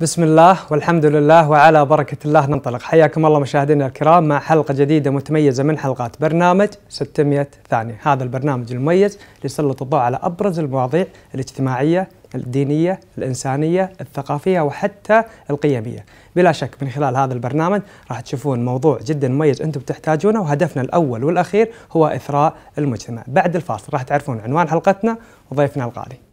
بسم الله والحمد لله وعلى بركة الله ننطلق حياكم الله مشاهدينا الكرام مع حلقة جديدة متميزة من حلقات برنامج 600 ثانية هذا البرنامج المميز يسلط الضوء على أبرز المواضيع الاجتماعية الدينية الإنسانية الثقافية وحتى القيمية بلا شك من خلال هذا البرنامج راح تشوفون موضوع جدا مميز أنتم تحتاجونه وهدفنا الأول والأخير هو إثراء المجتمع بعد الفاصل راح تعرفون عنوان حلقتنا وضيفنا الغالي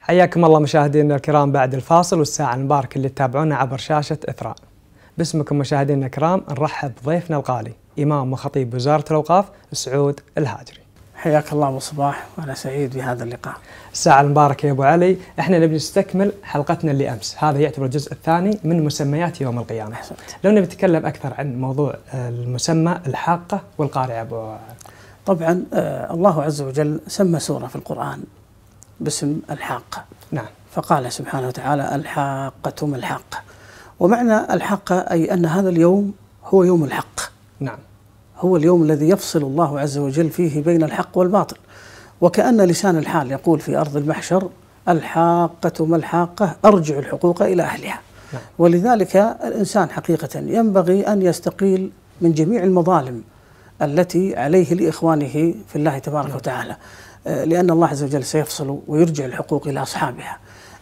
حياكم الله مشاهدينا الكرام بعد الفاصل والساعة المباركة اللي تتابعونا عبر شاشة إثراء باسمكم مشاهدينا الكرام نرحب بضيفنا الغالي إمام وخطيب وزارة الأوقاف سعود الهاجري حياك الله ابو صباح وانا سعيد بهذا اللقاء. الساعة المباركة يا ابو علي، احنا نبي نستكمل حلقتنا اللي امس، هذا يعتبر الجزء الثاني من مسميات يوم القيامة. حسنت. لو نبي نتكلم اكثر عن موضوع آه، المسمى الحاقة والقارعة ابو طبعا آه، الله عز وجل سمى سورة في القرآن باسم الحاقة نعم فقال سبحانه وتعالى الحاقة ما الحاقة ومعنى الحاقة أي أن هذا اليوم هو يوم الحق نعم هو اليوم الذي يفصل الله عز وجل فيه بين الحق والباطل وكأن لسان الحال يقول في أرض المحشر الحاقة ما الحاقة أرجع الحقوق إلى أهلها نعم. ولذلك الإنسان حقيقة ينبغي أن يستقيل من جميع المظالم التي عليه لإخوانه في الله تبارك نعم. وتعالى آه، لأن الله عز وجل سيفصل ويرجع الحقوق إلى أصحابها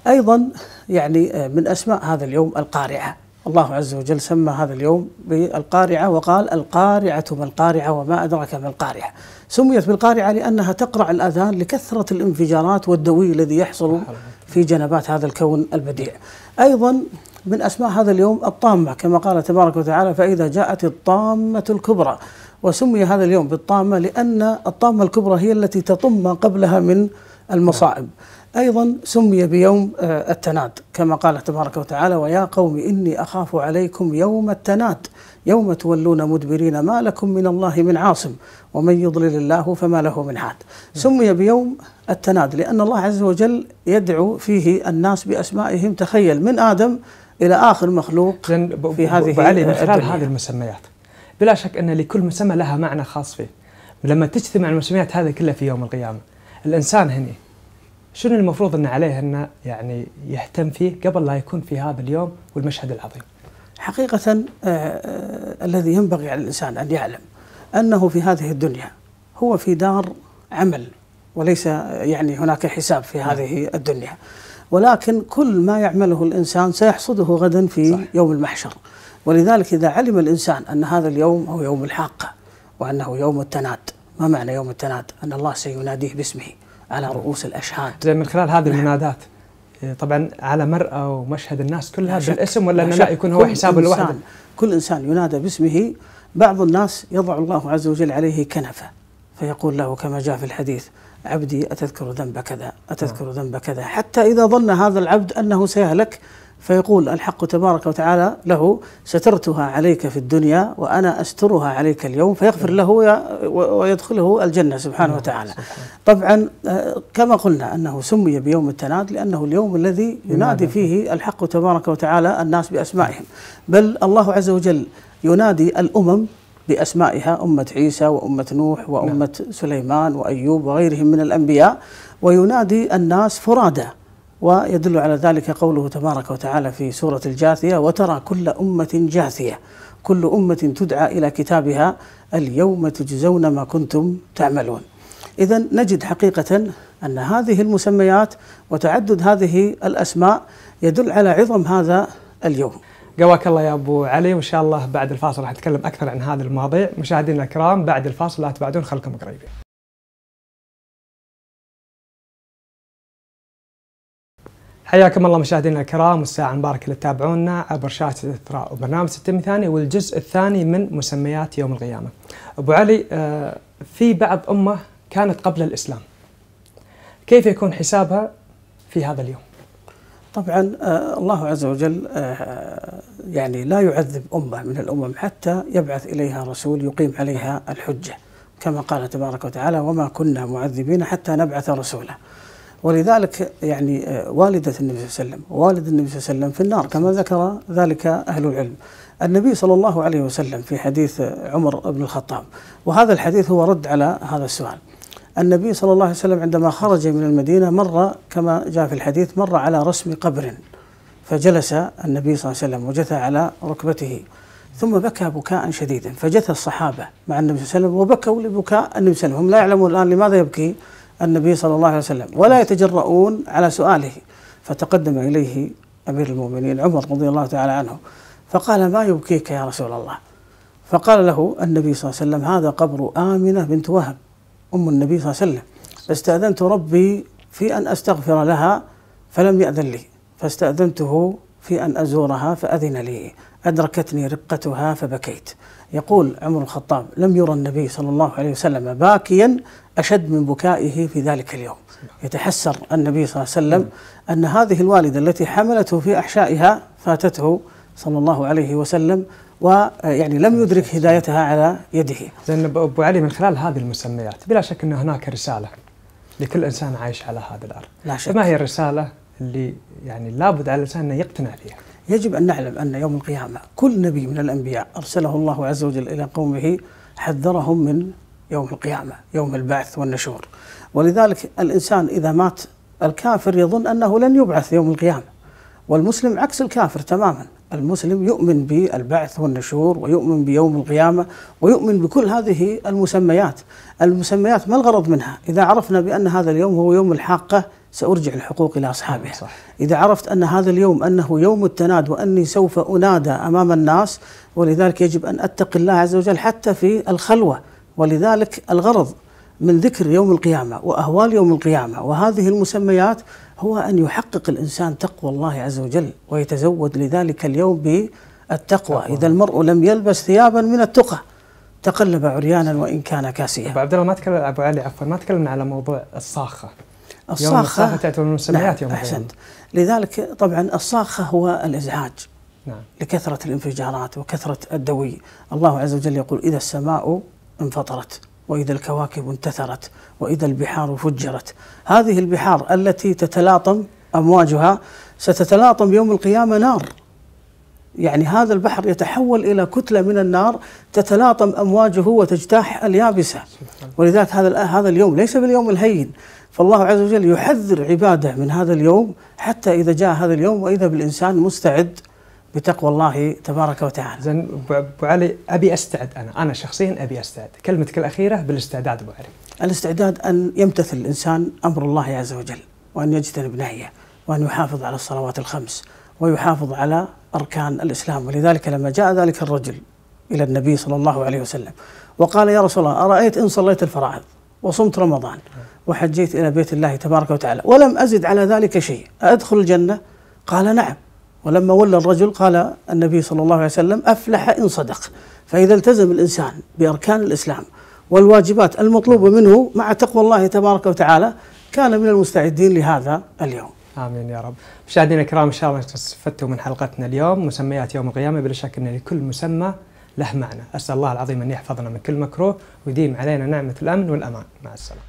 أيضا يعني آه، من أسماء هذا اليوم القارعة الله عز وجل سمى هذا اليوم بالقارعة وقال القارعة ما القارعة وما أدراك ما القارعة سميت بالقارعة لأنها تقرع الأذان لكثرة الانفجارات والدوي الذي يحصل في جنبات هذا الكون البديع أيضا من أسماء هذا اليوم الطامة كما قال تبارك وتعالى فإذا جاءت الطامة الكبرى وسمي هذا اليوم بالطامة لأن الطامة الكبرى هي التي تطم ما قبلها من المصائب أيضا سمي بيوم آه، التناد كما قال تبارك وتعالى ويا قوم إني أخاف عليكم يوم التناد يوم تولون مدبرين ما لكم من الله من عاصم ومن يضلل الله فما له من حاد سمي بيوم التناد لأن الله عز وجل يدعو فيه الناس بأسمائهم تخيل من آدم الى اخر مخلوق في هذه علي من خلال هذه المسميات بلا شك ان لكل مسمى لها معنى خاص فيه لما تجتمع المسميات هذه كلها في يوم القيامه الانسان هنا شنو المفروض ان عليه انه يعني يهتم فيه قبل لا يكون في هذا اليوم والمشهد العظيم حقيقه آه آه الذي ينبغي على الانسان ان يعلم انه في هذه الدنيا هو في دار عمل وليس يعني هناك حساب في نعم. هذه الدنيا ولكن كل ما يعمله الإنسان سيحصده غدا في صح. يوم المحشر ولذلك إذا علم الإنسان أن هذا اليوم هو يوم الحاقة وأنه يوم التناد ما معنى يوم التناد أن الله سيناديه باسمه على رؤوس الأشهاد زي من خلال هذه نعم. المنادات طبعا على مرأة ومشهد الناس كلها بالاسم ولا أنه لا يكون هو حساب الواحد كل إنسان ينادى باسمه بعض الناس يضع الله عز وجل عليه كنفه فيقول له كما جاء في الحديث عبدي أتذكر ذنب كذا أتذكر نعم. ذنب كذا حتى إذا ظن هذا العبد أنه سيهلك فيقول الحق تبارك وتعالى له سترتها عليك في الدنيا وأنا أسترها عليك اليوم فيغفر نعم. له ويدخله الجنة سبحانه نعم، وتعالى طبعا آه، كما قلنا أنه سمي بيوم التناد لأنه اليوم الذي ينادي فيه الحق تبارك وتعالى الناس بأسمائهم بل الله عز وجل ينادي الأمم بأسمائها أمة عيسى وأمة نوح وأمة نعم. سليمان وأيوب وغيرهم من الأنبياء وينادي الناس فرادى ويدل على ذلك قوله تبارك وتعالى في سورة الجاثية وترى كل أمة جاثية كل أمة تدعى إلى كتابها اليوم تجزون ما كنتم تعملون إذا نجد حقيقة أن هذه المسميات وتعدد هذه الأسماء يدل على عظم هذا اليوم قواك الله يا ابو علي وان شاء الله بعد الفاصل راح نتكلم اكثر عن هذه المواضيع مشاهدينا الكرام بعد الفاصل لا تبعدون خلكم قريبين حياكم الله مشاهدينا الكرام والساعة المباركة اللي تتابعونا عبر شاشة الإثراء وبرنامج التنمية ثاني والجزء الثاني من مسميات يوم القيامة. أبو علي آه، في بعض أمة كانت قبل الإسلام. كيف يكون حسابها في هذا اليوم؟ طبعا آه، الله عز وجل آه، يعني لا يعذب أمة من الأمم حتى يبعث إليها رسول يقيم عليها الحجة كما قال تبارك وتعالى وما كنا معذبين حتى نبعث رسولا ولذلك يعني آه، والدة النبي صلى الله عليه وسلم والد النبي صلى الله عليه وسلم في النار كما ذكر ذلك أهل العلم النبي صلى الله عليه وسلم في حديث عمر بن الخطاب وهذا الحديث هو رد على هذا السؤال النبي صلى الله عليه وسلم عندما خرج من المدينة مر كما جاء في الحديث مر على رسم قبر فجلس النبي صلى الله عليه وسلم وجثى على ركبته ثم بكى بكاء شديدا فجثى الصحابة مع النبي صلى الله عليه وسلم وبكوا لبكاء النبي صلى الله عليه وسلم هم لا يعلمون الآن لماذا يبكي النبي صلى الله عليه وسلم ولا نعم. يتجرؤون على سؤاله فتقدم إليه أمير المؤمنين عمر رضي الله تعالى عنه فقال ما يبكيك يا رسول الله فقال له النبي صلى الله عليه وسلم هذا قبر آمنة بنت وهب أم النبي صلى الله عليه وسلم فاستأذنت ربي في أن أستغفر لها فلم يأذن لي فاستأذنته في أن أزورها فأذن لي أدركتني رقتها فبكيت يقول عمر الخطاب لم يرى النبي صلى الله عليه وسلم باكيا أشد من بكائه في ذلك اليوم يتحسر النبي صلى الله عليه وسلم أن هذه الوالدة التي حملته في أحشائها فاتته صلى الله عليه وسلم ويعني آه، لم يدرك هدايتها على يده. زين ابو علي من خلال هذه المسميات بلا شك ان هناك رساله لكل انسان عايش على هذه الارض. لا شك. فما هي الرساله اللي يعني لابد على الانسان انه يقتنع فيها؟ يجب ان نعلم ان يوم القيامه كل نبي من الانبياء ارسله الله عز وجل الى قومه حذرهم من يوم القيامه، يوم البعث والنشور. ولذلك الانسان اذا مات الكافر يظن انه لن يبعث يوم القيامه. والمسلم عكس الكافر تماما المسلم يؤمن بالبعث والنشور ويؤمن بيوم القيامة ويؤمن بكل هذه المسميات المسميات ما الغرض منها إذا عرفنا بأن هذا اليوم هو يوم الحاقة سأرجع الحقوق إلى أصحابها صح. إذا عرفت أن هذا اليوم أنه يوم التناد وأني سوف أنادى أمام الناس ولذلك يجب أن أتقي الله عز وجل حتى في الخلوة ولذلك الغرض من ذكر يوم القيامة وأهوال يوم القيامة وهذه المسميات هو أن يحقق الإنسان تقوى الله عز وجل ويتزود لذلك اليوم بالتقوى إذا المرء لم يلبس ثيابا من التقى تقلب عريانا وان كان كاسيا. ابو عبد الله ما تكلم ابو علي عفوا ما تكلمنا على موضوع الصاخه. الصاخه تعتبر من مسميات نعم، يوم يوم احسنت. لذلك طبعا الصاخه هو الازعاج. نعم. لكثره الانفجارات وكثره الدوي، الله عز وجل يقول اذا السماء انفطرت. واذا الكواكب انتثرت واذا البحار فجرت هذه البحار التي تتلاطم امواجها ستتلاطم يوم القيامه نار يعني هذا البحر يتحول الى كتله من النار تتلاطم امواجه وتجتاح اليابسه ولذلك هذا هذا اليوم ليس باليوم الهين فالله عز وجل يحذر عباده من هذا اليوم حتى اذا جاء هذا اليوم واذا بالانسان مستعد بتقوى الله تبارك وتعالى. زين ابو علي ابي استعد انا، انا شخصيا ابي استعد، كلمتك الاخيره بالاستعداد ابو علي. الاستعداد ان يمتثل الانسان امر الله عز وجل، وان يجتنب نهيه، وان يحافظ على الصلوات الخمس، ويحافظ على اركان الاسلام، ولذلك لما جاء ذلك الرجل الى النبي صلى الله عليه وسلم وقال يا رسول الله ارايت ان صليت الفرائض وصمت رمضان وحجيت الى بيت الله تبارك وتعالى ولم ازد على ذلك شيء، ادخل الجنه؟ قال نعم. ولما ولى الرجل قال النبي صلى الله عليه وسلم أفلح إن صدق فإذا التزم الإنسان بأركان الإسلام والواجبات المطلوبة منه مع تقوى الله تبارك وتعالى كان من المستعدين لهذا اليوم امين يا رب. مشاهدينا الكرام ان شاء الله استفدتوا من حلقتنا اليوم مسميات يوم القيامه بلا شك ان لكل مسمى له معنى، اسال الله العظيم ان يحفظنا من كل مكروه ويديم علينا نعمه الامن والامان، مع السلامه.